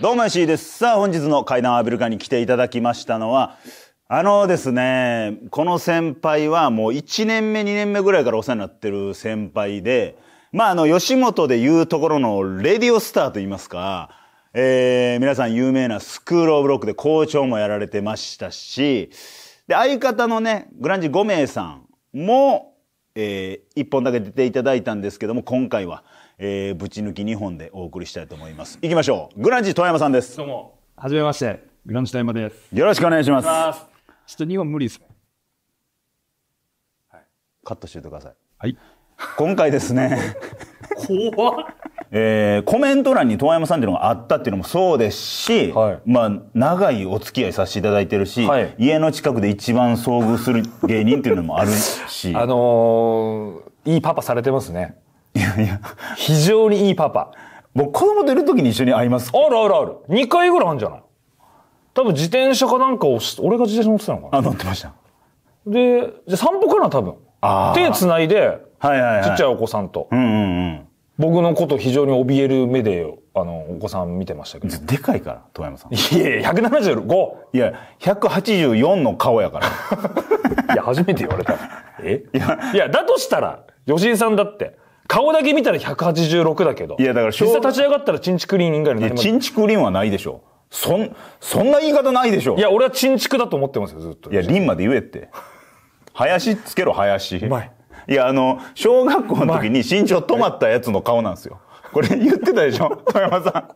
どうも石井です。さあ本日の階段アビルカに来ていただきましたのは、あのですね、この先輩はもう1年目2年目ぐらいからお世話になってる先輩で、まああの吉本でいうところのレディオスターと言いますか、えー、皆さん有名なスクールオブロックで校長もやられてましたし、で、相方のね、グランジ5名さんも、えー、1本だけ出ていただいたんですけども今回は、えー、ぶち抜き2本でお送りしたいと思いますいきましょうグランジ富山さんですどうもはじめましてグランジ富山ですよろしくお願いしますちょっと2本無理ですね、はい、カットしておいてくださいはい今回ですね怖っえー、コメント欄に遠山さんっていうのがあったっていうのもそうですし、はい、まあ、長いお付き合いさせていただいてるし、はい、家の近くで一番遭遇する芸人っていうのもあるし。あのー、いいパパされてますね。いやいや。非常にいいパパ。僕、子供といる時に一緒に会いますあるあるある。2回ぐらいあるんじゃない多分自転車かなんかを俺が自転車乗ってたのかなあ、乗ってました。で、じゃ散歩かな、多分。手繋いで、はいはいはい、ちっちゃいお子さんと。うんうんうん。僕のこと非常に怯える目で、あの、お子さん見てましたけど。でかいから、遠山さん。いやいや、175! いや、184の顔やから。いや、初めて言われた。えいや、いや、だとしたら、吉井さんだって。顔だけ見たら186だけど。いや、だから、実際立ち上がったらチンチクリーン以外のいや、チンチクリーンはないでしょ。そん、そんな言い方ないでしょ。いや、俺はチンチクだと思ってますよ、ずっと。いや、リンまで言えって。林つけろ、林。うまい。いや、あの、小学校の時に身長止まったやつの顔なんですよ。これ言ってたでしょ 富山さん。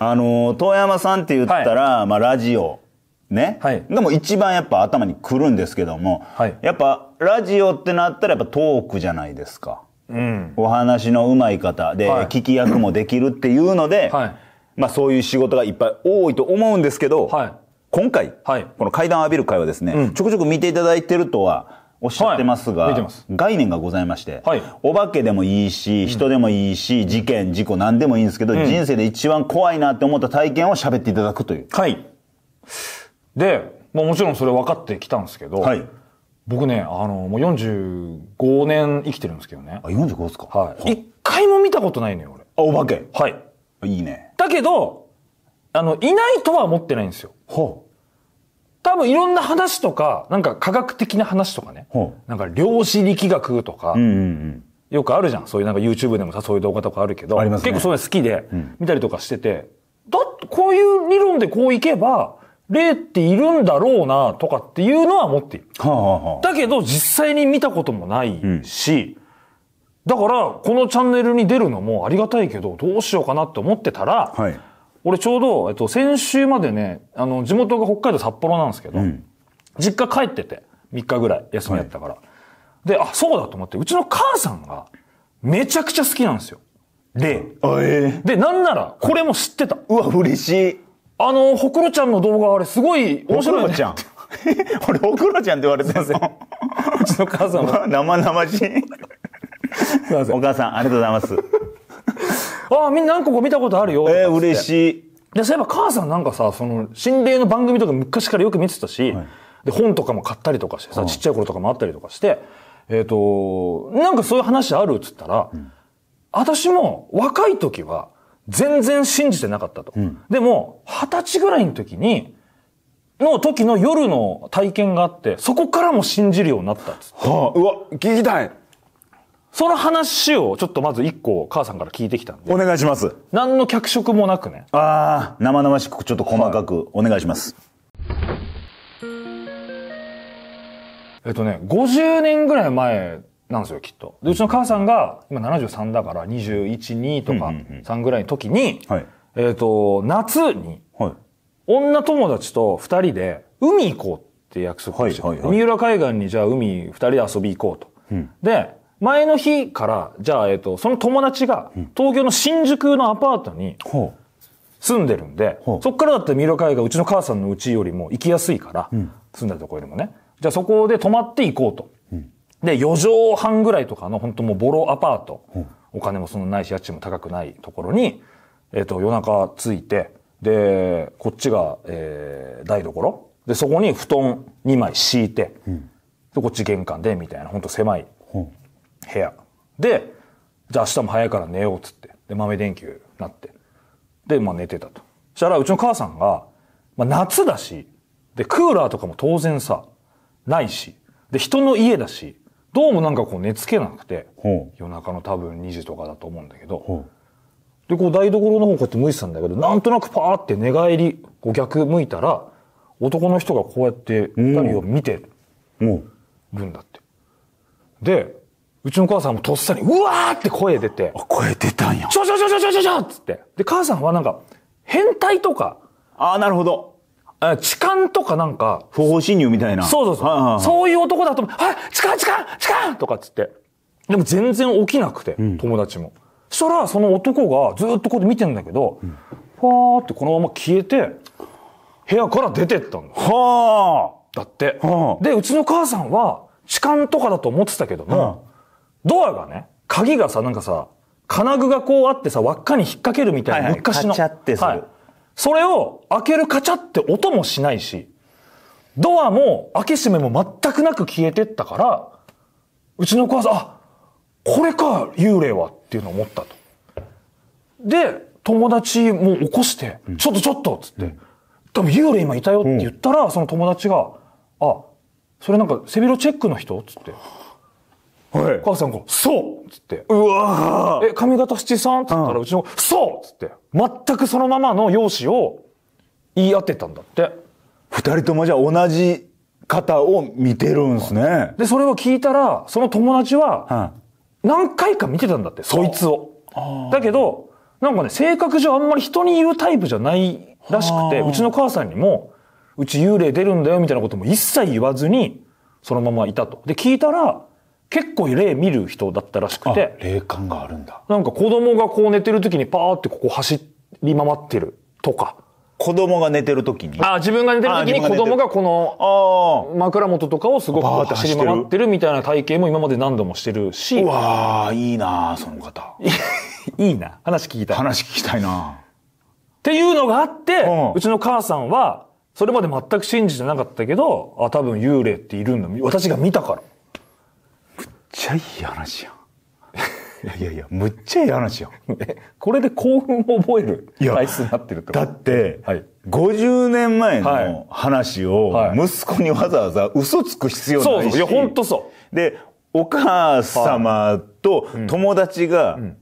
あの、遠山さんって言ったら、はい、まあ、ラジオ。ね。はい。でも一番やっぱ頭にくるんですけども、はい。やっぱ、ラジオってなったらやっぱトークじゃないですか。うん。お話の上手い方で、はい、聞き役もできるっていうので、はい。まあそういう仕事がいっぱい多いと思うんですけど、はい。今回、はい、この階段を浴びる会はですね、うん、ちょくちょく見ていただいてるとはおっしゃってますが、はい、す概念がございまして、はい、お化けでもいいし、人でもいいし、うん、事件、事故、何でもいいんですけど、うん、人生で一番怖いなって思った体験を喋っていただくという。はい。で、もうもちろんそれ分かってきたんですけど、はい、僕ね、あの、もう45年生きてるんですけどね。あ、45ですかはい。一回も見たことないのよ、俺。あ、お化けはい。いいね。だけど、あの、いないとは思ってないんですよ。ほう。多分いろんな話とか、なんか科学的な話とかね。ほう。なんか量子力学とか、うんうんうんよくあるじゃん。そういうなんか YouTube でもさ、そういう動画とかあるけど。ありますね。結構そういうの好きで、見たりとかしてて、うん、だってこういう理論でこういけば、例っているんだろうな、とかっていうのは思っている。はあはあ、だけど実際に見たこともないし、うん、だからこのチャンネルに出るのもありがたいけど、どうしようかなって思ってたら、はい、俺ちょうど、えっと、先週までね、あの、地元が北海道札幌なんですけど、うん、実家帰ってて、3日ぐらい休みやったから。はい、で、あ、そうだと思って、うちの母さんが、めちゃくちゃ好きなんですよ。で、えー、で、なんなら、これも知ってた。うわ、嬉しい。あの、ほくろちゃんの動画、あれ、すごい面白い、ね。ほくろちゃん。俺、ほくろちゃんって言われてたんですよ。うちの母さんは。生々しい。お母さん、ありがとうございます。ああ、みんな何個か見たことあるよ。えー、嬉しい。で、そういえば母さんなんかさ、その、心霊の番組とか昔からよく見てたし、はい、で、本とかも買ったりとかしてさ、ちっちゃい頃とかもあったりとかして、えっ、ー、と、なんかそういう話あるっつったら、うん、私も若い時は全然信じてなかったと。うん、でも、二十歳ぐらいの時に、の時の夜の体験があって、そこからも信じるようになったっつって。はあ、うわ、聞きたいその話をちょっとまず一個母さんから聞いてきたんで。お願いします。何の脚色もなくね。あー、生々しくちょっと細かくお願いします。えっとね、50年ぐらい前なんですよ、きっと。で、うちの母さんが、今73だから、21、2とか、3ぐらいの時に、えっと、夏に、はい。女友達と二人で海行こうって約束して、はいはいはい三浦海岸にじゃあ海二人で遊び行こうと。で、前の日から、じゃあ、えっと、その友達が、東京の新宿のアパートに、住んでるんで、うん、そっからだったら三浦海がうちの母さんの家よりも行きやすいから、うん、住んでるとこよりもね。じゃあそこで泊まっていこうと。で、4畳半ぐらいとかの本当もうボロアパート、お金もそんなないし、家賃も高くないところに、えっ、と、夜中着いて、で、こっちが、えー、台所。で、そこに布団2枚敷いて、で、こっち玄関で、みたいな、本当狭い部屋。で、じゃあ明日も早いから寝ようっつって。で、豆電球なって。で、まあ寝てたと。そしたら、うちの母さんが、まあ夏だし、で、クーラーとかも当然さ、ないし、で、人の家だし、どうもなんかこう寝つけなくて、夜中の多分2時とかだと思うんだけど、で、こう台所の方こうやって向いてたんだけど、なんとなくパーって寝返り、こう逆向いたら、男の人がこうやって二人を見てるんだって。で、うちの母さんもとっさに、うわーって声出て。あ、声出たんや。ちょちょちょちょちょちょちょっつって。で、母さんはなんか、変態とか。ああ、なるほど。痴漢とかなんか。不法侵入みたいな。そうそうそう。はいはいはい、そういう男だと、あ痴漢痴漢痴漢とかっつって。でも全然起きなくて、うん、友達も。そしたら、その男がずっとこうやって見てんだけど、ふ、うん、わーってこのまま消えて、部屋から出てったの。はあだって。で、うちの母さんは、痴漢とかだと思ってたけども、ドアがね、鍵がさ、なんかさ、金具がこうあってさ、輪っかに引っ掛けるみたいな、はいはい、昔の。カチャってする、はい、それを開けるカチャって音もしないし、ドアも開け閉めも全くなく消えてったから、うちの子はさ、あ、これか、幽霊はっていうのを思ったと。で、友達も起こして、うん、ちょっとちょっとっつって、うん、多分幽霊今いたよって言ったら、うん、その友達が、あ、それなんか背広チェックの人っつって。はい。さんが、そうつって。うわえ、髪型七三つったら、うちの、そうつって。全くそのままの容姿を言い当てたんだって。二人ともじゃあ同じ方を見てるんですね。で、それを聞いたら、その友達は、何回か見てたんだって、そいつを。だけど、なんかね、性格上あんまり人に言うタイプじゃないらしくて、うちの母さんにも、うち幽霊出るんだよみたいなことも一切言わずに、そのままいたと。で、聞いたら、結構霊見る人だったらしくて。霊感があるんだ。なんか子供がこう寝てる時にパーってここ走り回ってるとか。子供が寝てる時にあ自分が寝てる時に子供がこの枕元とかをすごく走り回ってるみたいな体験も今まで何度もしてるし。うわー、いいなその方。いいな。話聞きたい。話聞きたいなっていうのがあって、うちの母さんは、それまで全く信じてなかったけど、あ、多分幽霊っているんだ。私が見たから。ちゃいい話やん。いやいや、むっちゃいい話やん。これで興奮を覚える回数になってるってことだって、はい、50年前の話を息子にわざわざ嘘つく必要ないし、はいそうそう、いや、本当そう。で、お母様と友達が、はいうん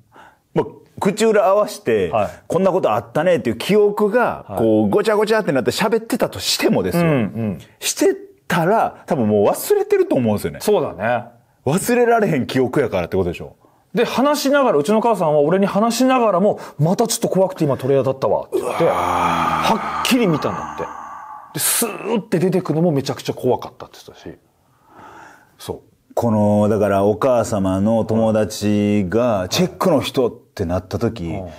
まあ、口裏合わして、はい、こんなことあったねっていう記憶が、こう、ごちゃごちゃってなって喋ってたとしてもですよ。うんうん、してたら、多分もう忘れてると思うんですよね。そうだね。忘れられへん記憶やからってことでしょで、話しながら、うちの母さんは俺に話しながらも、またちょっと怖くて今トレーーだったわって言って、はっきり見たんだって。で、スーって出てくのもめちゃくちゃ怖かったって言ってたし。そう。この、だからお母様の友達が、チェックの人ってなった時、はい、も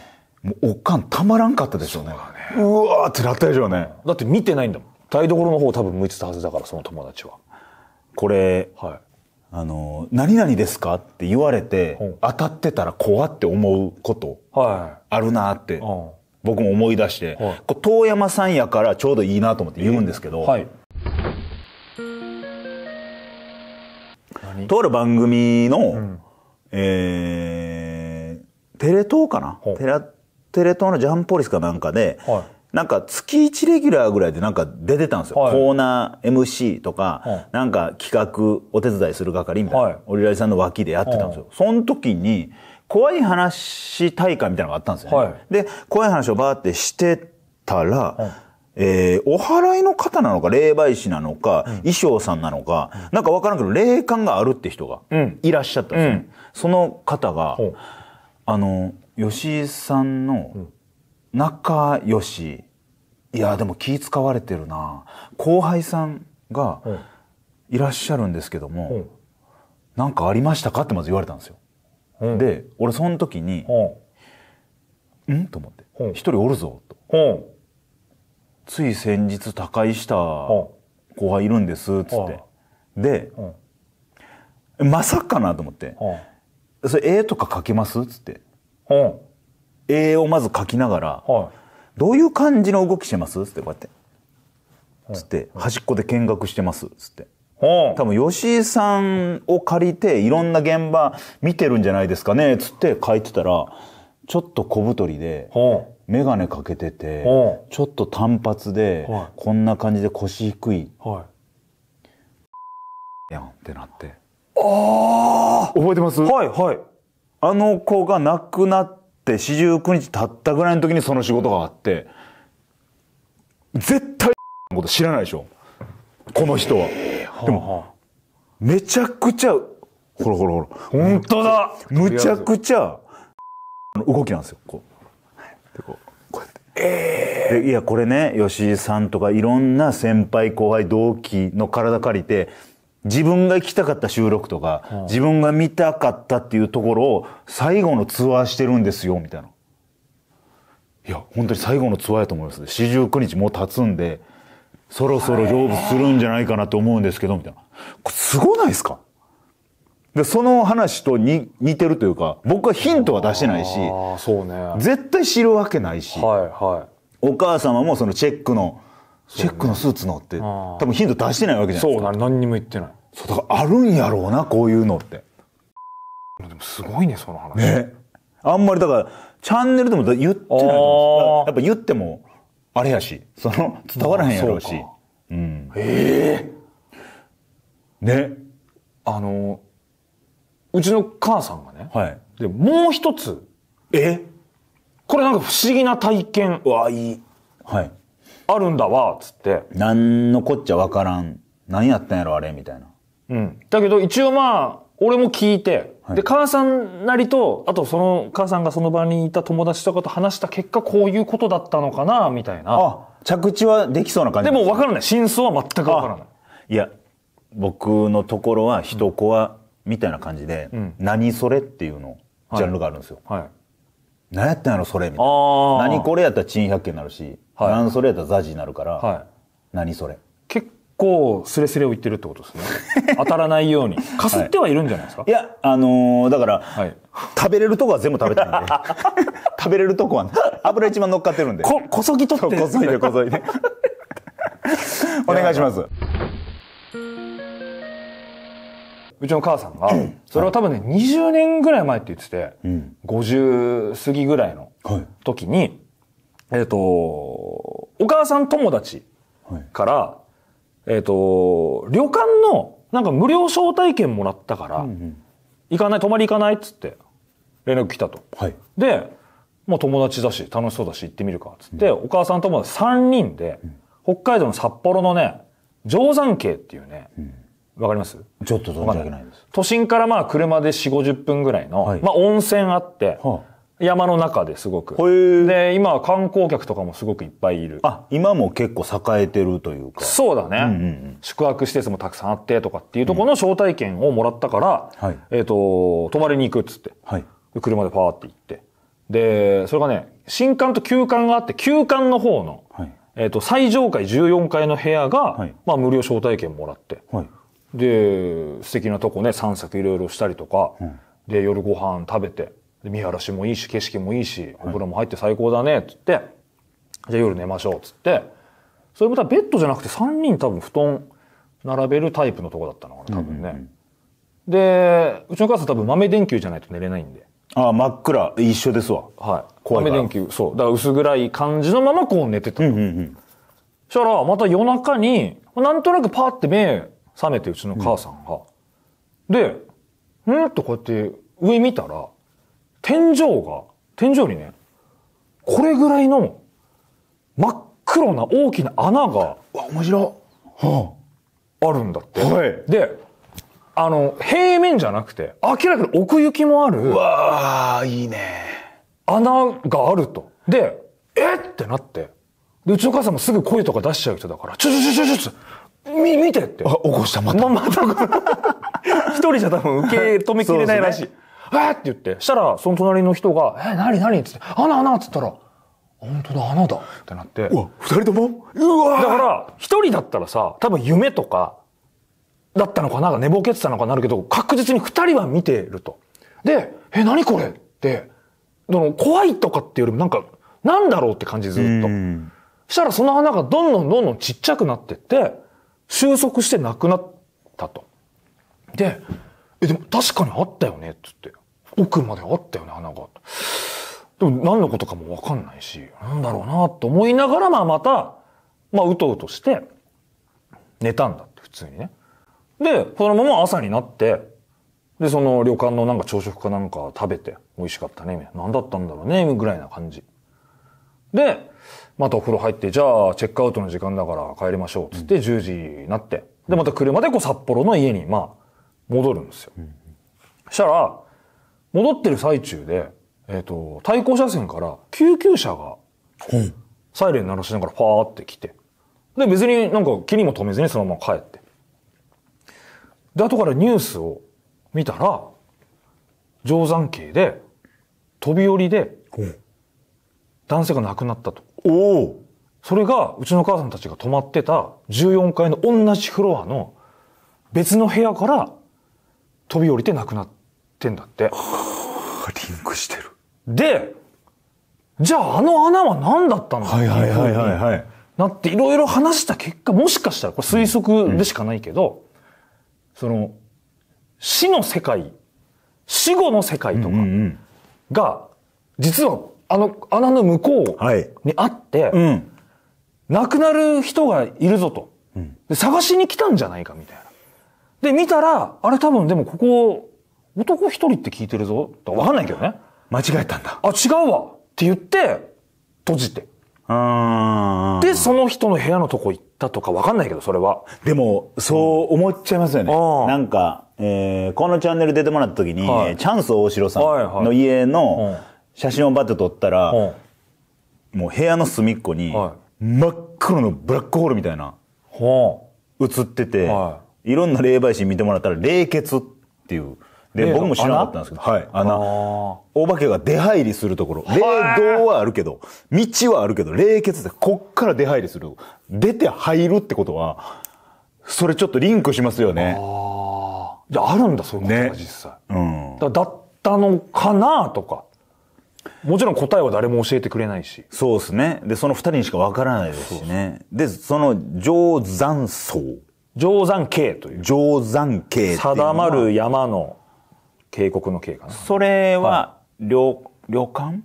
うおかんたまらんかったでしょうね。うねうわーってなったでしょうね。だって見てないんだもん。台所の方多分向いてたはずだから、その友達は。これ、はい。あの、何々ですかって言われて、当たってたら怖って思うこと、あるなって、僕も思い出して、はい、こ遠山さんやからちょうどいいなと思って言うんですけど、えーはい、とある番組の、うん、えー、テレ東かなテレ東のジャンポリスかなんかで、はいなんか月1レギュラーぐらいでなんか出てたんですよ。はい、コーナー MC とか、なんか企画お手伝いする係みたいな、い、オリラジさんの脇でやってたんですよ。その時に、怖い話大会みたいなのがあったんですよね。はい、で、怖い話をバーってしてたら、うえー、お祓いの方なのか、霊媒師なのか、衣装さんなのか、なんかわからんけど、霊感があるって人がいらっしゃったんですね。その方が、あの、吉井さんの仲良しいやでも気使われてるな後輩さんがいらっしゃるんですけども、うん、なんかありましたかってまず言われたんですよ、うん、で俺その時に、うん、んと思って一、うん、人おるぞと、つい先日他界した後輩いるんですっつって、で、まさかなと思って、それ絵とか描けますっつって、絵をまず描きながら、はい、どういう感じの動きしてますつってこうやって。つって、端っこで見学してます。つって。多分、吉井さんを借りて、いろんな現場見てるんじゃないですかね、つって書いてたら、ちょっと小太りで、メガネかけてて、ちょっと単発で、こんな感じで腰低い。はい。やんってなって。ああ覚えてますはい、はい。あの子が亡くなっって四十九日経ったぐらいの時にその仕事があって絶対のこと知らないでしょこの人はでもめちゃくちゃほらほらほら本当だむちゃくちゃ動きなんですよこうでこうこうやってええー、いやこれね吉井さんとかいろんな先輩後輩同期の体借りて自分が行きたかった収録とか、自分が見たかったっていうところを最後のツアーしてるんですよみたいな。いや本当に最後のツアーやと思います四十九日もう経つんでそろそろ成仏するんじゃないかなと思うんですけどみたいなこれすごないですかでその話とに似てるというか僕はヒントは出してないし、ね、絶対知るわけないし、はいはい、お母様もそのチェックの、チェックのスーツのって、多分ヒント出してないわけじゃないですかそう何にも言ってないそうだからあるんやろうなこういうのってでもすごいねその話ねあんまりだからチャンネルでも言ってないやっぱ言ってもあれやしその伝わらへんやろうし、うんええー、ねあのうちの母さんがね、はい、でもう一つえこれなんか不思議な体験はいい、はい、あるんだわっつって何のこっちゃ分からん何やったんやろあれみたいなうん。だけど一応まあ、俺も聞いて、はい、で、母さんなりと、あとその、母さんがその場にいた友達とかと話した結果、こういうことだったのかな、みたいな。あ、着地はできそうな感じで、でも分からない。真相は全く分からない。いや、僕のところは、一コア、みたいな感じで、うん、何それっていうの、ジャンルがあるんですよ。はい。はい、何やったんやろ、それ、みたいな。何これやったら珍百景になるし、はい、何それやったらザジになるから、はい、何それ。結こう、すれすれを言ってるってことですね 当たらないようにかすってはいるんじゃないですか、はい、いやあのー、だから、はい、食べれるとこは全部食べてるんで 食べれるとこは、ね、油一番乗っかってるんでここそぎ取ってるこそいでこそいでお願いしますうちの母さんが、それは多分ね、20年ぐらい前って言ってて、うん、50過ぎぐらいの時に、はい、えっ、ー、と、お母さん友達から、えっ、ー、と、旅館の、なんか無料招待券もらったから、うんうん、行かない、泊まり行かないっつって、連絡来たと。はい、で、もう友達だし、楽しそうだし、行ってみるか、つって、うん、お母さんとも3人で、北海道の札幌のね、定山渓っていうね、わ、うん、かりますちょっと存じ上げないです。都心からまあ車で4、50分ぐらいの、はい、まあ温泉あって、はあ山の中ですごく。で、今は観光客とかもすごくいっぱいいる。あ、今も結構栄えてるというか。そうだね。宿泊施設もたくさんあってとかっていうところの招待券をもらったから、うんえっ、と、泊まりに行くっつって。はい、車でパーって行って。で、それがね、新館と旧館があって、旧館の方の、はい、えっ、と、最上階14階の部屋が、まあ無料招待券もらって。で、素敵なとこね、散策いろいろしたりとか、うん、で、夜ご飯食べて。見晴らしもいいし、景色もいいし、お風呂も入って最高だね、つって、じゃあ夜寝ましょう、つって、それもたベッドじゃなくて3人多分布団並べるタイプのとこだったのかな、多分ね。うんうんで、うちの母さん多分豆電球じゃないと寝れないんで。ああ、真っ暗。一緒ですわ。はい。怖い豆電球、そう。だから薄暗い感じのままこう寝てた。うんうんうん。そしたら、また夜中に、なんとなくパーって目覚めて、うちの母さんが。うん、で、うんとこうやって上見たら、天井が、天井にね、これぐらいの真っ黒な大きな穴が、わ、面白はあ、あるんだって。はい。で、あの、平面じゃなくて、明らかに奥行きもある。うわあいいね。穴があると。で、えってなって。で、うちの母さんもすぐ声とか出しちゃう人だから、ちょちょちょちょちょみ、見てって。あ、起こした、また。ま、また。一人じゃ多分受け止めきれないらしい。えっって言って、したら、その隣の人が、えー、なになにって言って、穴穴っつったら、本当だ、穴だってなって。うわ、二人ともうわだから、一人だったらさ、多分夢とか、だったのかな寝ぼけてたのかなるけど、確実に二人は見てると。で、え、なにこれって、その、怖いとかっていうよりもなんか、なんだろうって感じずっと。したらその穴がどんどんどんどんちっちゃくなってって、収束してなくなったと。で、え、でも確かにあったよね、つって。奥まであったよね、穴が。でも何のことかもわかんないし、なんだろうなと思いながら、まあまた、まあうとうとして、寝たんだって、普通にね。で、そのまま朝になって、で、その旅館のなんか朝食かなんか食べて、美味しかったね、みたいな。何だったんだろうね、ぐらいな感じ。で、またお風呂入って、じゃあ、チェックアウトの時間だから帰りましょう、つって10時になって。で、また車でこう札幌の家に、まあ、戻るんですよ。そしたら、戻ってる最中で、えっ、ー、と、対向車線から救急車が、サイレン鳴らしながらファーって来て。で、別になんか気にも留めずにそのまま帰って。で、後からニュースを見たら、定山渓で、飛び降りで、男性が亡くなったと。おおそれが、うちの母さんたちが泊まってた14階の同じフロアの別の部屋から飛び降りて亡くなってんだって。リンクしてる。で、じゃああの穴は何だったのはいはいはいはい、はい、なっていろいろ話した結果、もしかしたら、これ推測でしかないけど、うんうん、その、死の世界、死後の世界とかが、実はあの穴の向こうにあって、はいうん、亡くなる人がいるぞと、で。探しに来たんじゃないかみたいな。で、見たら、あれ多分でもここ、男一人って聞いてるぞ。わかんないけどね。間違えたんだ。あ、違うわって言って、閉じて。で、その人の部屋のとこ行ったとかわかんないけど、それは。でも、そう思っちゃいますよね。うん、なんか、えー、このチャンネル出てもらった時に、はい、チャンス大城さんの家の写真をバッと撮ったら、はいはい、もう部屋の隅っこに、真っ黒のブラックホールみたいな、映ってて、はいいろんな霊媒師見てもらったら霊血っていう。で、僕も知らなかったんですけど、はい。あの、お化けが出入りするところ。霊道はあるけど、道はあるけど、霊血ってこっから出入りする。出て入るってことは、それちょっとリンクしますよね。ああ。じゃあるんだ、その。いが、ね、実際。うん。だだったのかなとか。もちろん答えは誰も教えてくれないし。そうですね。で、その二人にしかわからないですしね。で、その、上山層。定山渓という。定山渓定まる山の渓谷の渓かな。それは、旅、はい、旅館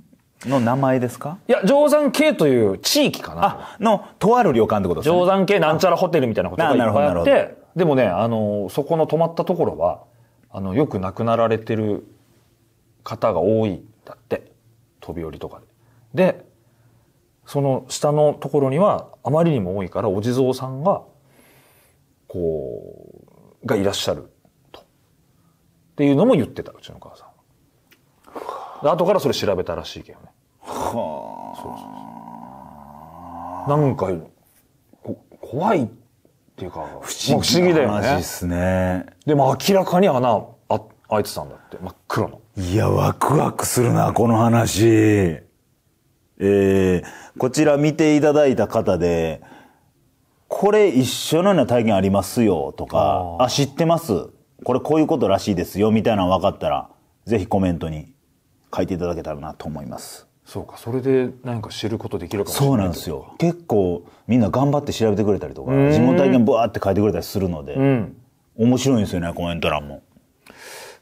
の名前ですかいや、定山渓という地域かな。あ、の、とある旅館ってことですね。定山渓なんちゃらホテルみたいなことがいっぱいあって、でもね、あの、そこの泊まったところは、あの、よく亡くなられてる方が多いだって。飛び降りとかで。で、その下のところにはあまりにも多いからお地蔵さんがこう、がいらっしゃると。っていうのも言ってた、うちの母さん。で後からそれ調べたらしいけどね。はあ。そうそうそう。なんか、こ怖いっていうか、不思議だよね。ですね。でも明らかに穴あ開いてたんだって、真っ黒の。いや、ワクワクするな、この話。えー、こちら見ていただいた方で、これ一緒のような体験ありますよとか、あ知ってます。これこういうことらしいですよみたいなの分かったら、ぜひコメントに書いていただけたらなと思います。そうか、それで何か知ることできるかもしれない。そうなんですよ。結構みんな頑張って調べてくれたりとか、自分体験ブワーって書いてくれたりするので、うん、面白いんですよね、コメント欄も。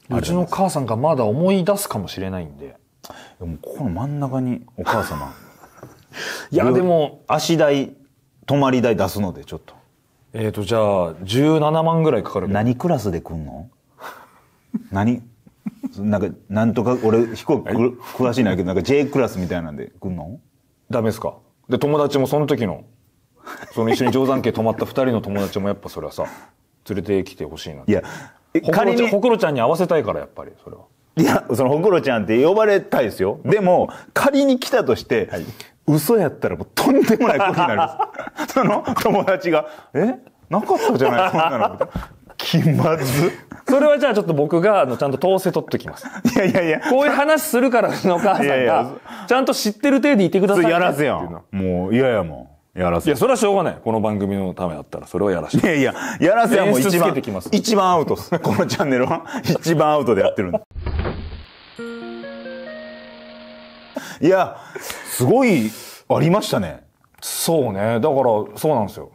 うちの母さんがまだ思い出すかもしれないんで。でもここの真ん中にお母様。いや、でも。足台泊まり代出すのでちょっとえっ、ー、とじゃあ17万ぐらいかかる何クラスで来んの何なんかなんとか俺飛行機詳しいなけどなんか J クラスみたいなんで来んのダメですかで友達もその時のその一緒に定山家泊まった2人の友達もやっぱそれはさ連れてきてほしいないや仮にほくろちゃんに合わせたいからやっぱりそれはいやそのほくろちゃんって呼ばれたいですよでも仮に来たとして、はい、嘘やったらもうとんでもないことになります。その友達が、えなかったじゃないそんなの。気まず。それはじゃあちょっと僕が、あの、ちゃんと統制取ってきます。いやいやいや。こういう話するから、うのお母さんが、ちゃんと知ってる程度いてください、やらせやん。もう、嫌やもん。やらせ。いや、それはしょうがない。この番組のためだったら、それはやらせ。いやいや、やらせやもう一番、一番アウトっす。このチャンネルは、一番アウトでやってるいや、すごいありましたね。そうね。だから、そうなんですよ。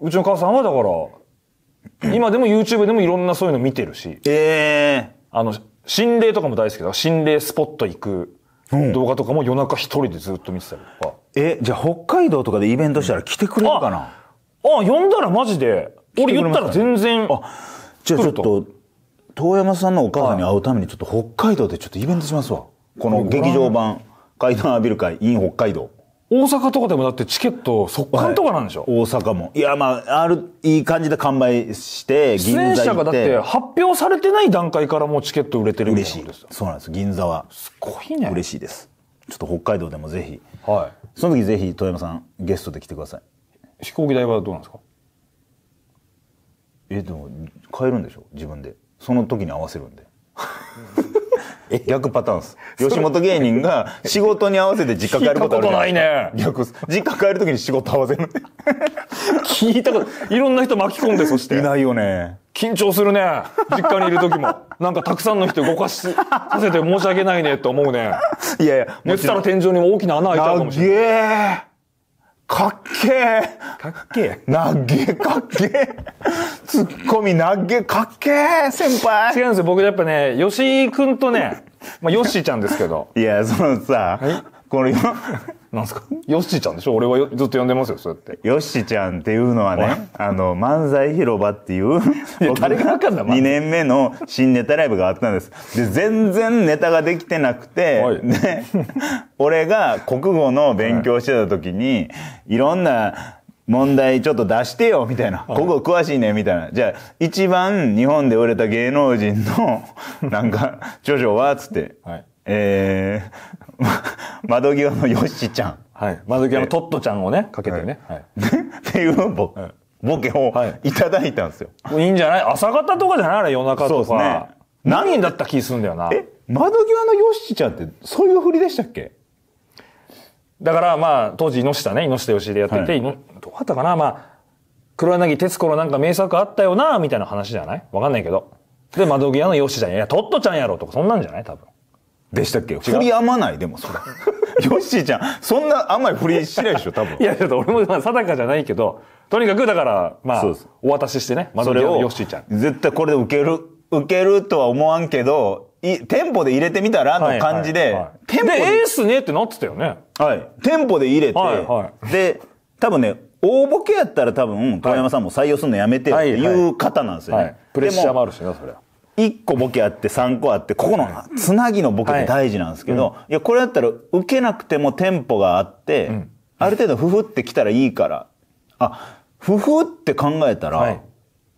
うちの母さんはだから、今でも YouTube でもいろんなそういうの見てるし、えあの、心霊とかも大好きだから、心霊スポット行く動画とかも夜中一人でずっと見てたりとか。え。え、じゃあ北海道とかでイベントしたら来てくれるかなあ、呼んだらマジで、俺言ったら全然、じゃあちょっと、遠山さんのお母さんに会うためにちょっと北海道でちょっとイベントしますわ。この劇場版。階段浴びる会 in 北海道。大阪とかでもだってチケット速乾とかなんでしょ、はい、大阪も。いや、まあ、ある、いい感じで完売して、銀座行出演者がだって発表されてない段階からもうチケット売れてるみたいな嬉しい。そうなんです。銀座は。すごいね。嬉しいです。ちょっと北海道でもぜひ。はい。その時ぜひ、富山さん、ゲストで来てください。飛行機代はどうなんですかえ、でも、買えるんでしょ自分で。その時に合わせるんで。逆パターンです。吉本芸人が仕事に合わせて実家帰ることあるじゃないですか。ことないね。逆実家帰るときに仕事合わせる。聞いたこと、いろんな人巻き込んで、そして。いないよね。緊張するね。実家にいる時も。なんかたくさんの人動かし、させて申し訳ないねって思うね。いやいや。寝てたら天井にも大きな穴開いたかもしれない。かっけえかっけえなげえかっけえツッコミなげえかっけえ先輩違うんですよ僕やっぱね吉井んとねまあヨッシーちゃんですけどいやそのさ、はい、この、なんすかヨッシーちゃんでしょ俺はずっと呼んでますよ、そうやって。ヨッシーちゃんっていうのはね、あの、漫才広場っていう、誰がわかんない ?2 年目の新ネタライブがあったんです。で、全然ネタができてなくて、はい、で、俺が国語の勉強してた時に、いろんな、問題ちょっと出してよ、みたいな。ここ詳しいね、みたいな。じゃあ、一番日本で売れた芸能人の、なんか、著書は、つって、はい、えー、窓際のヨッシちゃん。はい。窓際のトットちゃんをね、かけてね。はい。っていうボ,、はい、ボケをいただいたんですよ。いいんじゃない朝方とかじゃないあれ夜中とか。そうですね。何人だった気するんだよな。え窓際のヨッシちゃんってそういうふりでしたっけだからまあ、当時、猪タね、猪ヨシでやってて、はい、どうだったかなまあ、黒柳徹子のなんか名作あったよなみたいな話じゃないわかんないけど。で、窓際のヨシちゃん、いや、トットちゃんやろとか、そんなんじゃない多分。でしたっけ振りまないでもそれ ヨッシーちゃんそんな甘い振りしないでしょ多分いやちょっと俺もまあ定かじゃないけどとにかくだからまあお渡ししてねそれをヨッシーちゃん絶対これで受ける受けるとは思わんけどい店舗で入れてみたらの感じで、はいはいはい、店舗でエースねってなってたよねはい店舗で入れて、はいはい、で多分ね大ボケやったら多分、富山さんも採用するのやめてっていう方なんですよね。はいはい、プレッシャーもあるしな、それは。1個ボケあって3個あって、ここのつなぎのボケって大事なんですけど、はいうん、いや、これだったら受けなくてもテンポがあって、うん、ある程度ふふってきたらいいから、あ、ふふって考えたら、はい、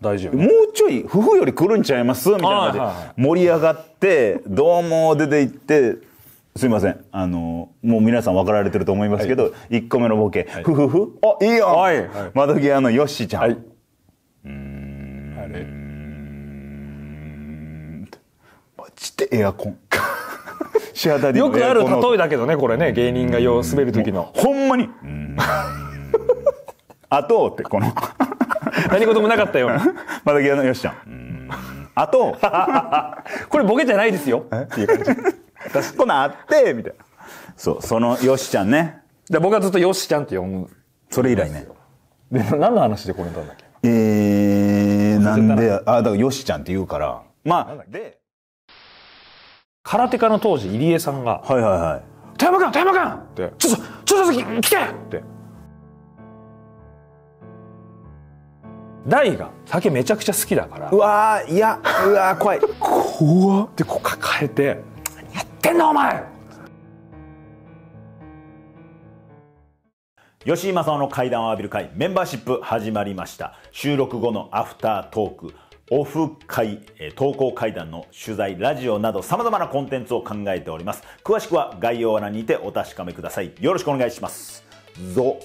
大丈夫、もうちょい、ふふより来るんちゃいますみたいな感じで、盛り上がって、どうも出て行って、すいません。あのもう皆さん分かられてると思いますけど、はい、1個目のボケ、ふふふ、あ、いいよ、はい、窓際のヨッシーちゃん。はい、うん。あれちってエアコン。シアダよくある例えだけどね、これね、芸人がよう滑る時の。ほんまに。あとって、この。何事もなかったよ また芸のよしちゃん。あと。これボケじゃないですよ。っていう感じ。私、こんなあって、みたいな。そう、そのよしちゃんね。で僕はずっとよしちゃんって呼ぶ。それ以来ね。で、何の話でこれなんだっけえー、なんで、あ、だからよしちゃんって言うから。まあ、で、空手家の当時入江さんが「はいはいはい、富山君富山君!」って「ちょっとちょっと来て!」って大が酒めちゃくちゃ好きだからうわいやうわ怖い怖ってこう抱えて「何やってんだお前!」吉井正夫の階段を浴びる会メンバーシップ始まりました収録後のアフタートークオフ会、投稿会談の取材、ラジオなど様々なコンテンツを考えております。詳しくは概要欄にてお確かめください。よろしくお願いします。ぞ。